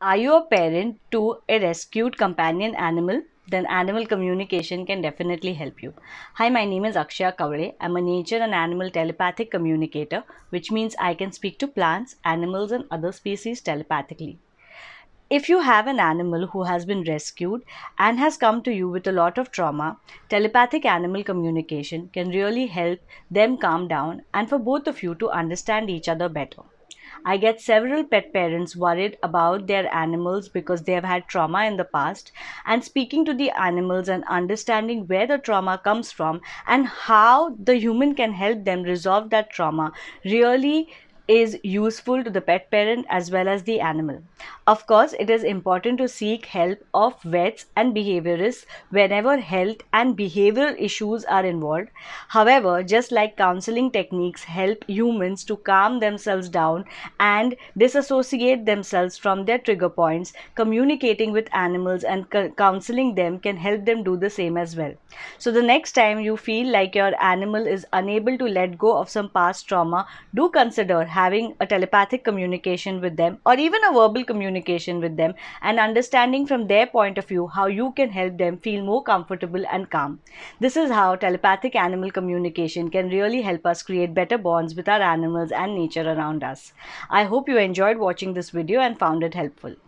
Are you a parent to a rescued companion animal? Then animal communication can definitely help you. Hi, my name is Akshaya Kavale. I'm a nature and animal telepathic communicator, which means I can speak to plants, animals, and other species telepathically. If you have an animal who has been rescued and has come to you with a lot of trauma, telepathic animal communication can really help them calm down and for both of you to understand each other better. I get several pet parents worried about their animals because they have had trauma in the past, and speaking to the animals and understanding where the trauma comes from and how the human can help them resolve that trauma really is useful to the pet parent as well as the animal. Of course, it is important to seek help of vets and behaviorists whenever health and behavioral issues are involved. However, just like counseling techniques help humans to calm themselves down and disassociate themselves from their trigger points, communicating with animals and counseling them can help them do the same as well. So, the next time you feel like your animal is unable to let go of some past trauma, do consider having a telepathic communication with them or even a verbal communication communication with them and understanding from their point of view how you can help them feel more comfortable and calm. This is how telepathic animal communication can really help us create better bonds with our animals and nature around us. I hope you enjoyed watching this video and found it helpful.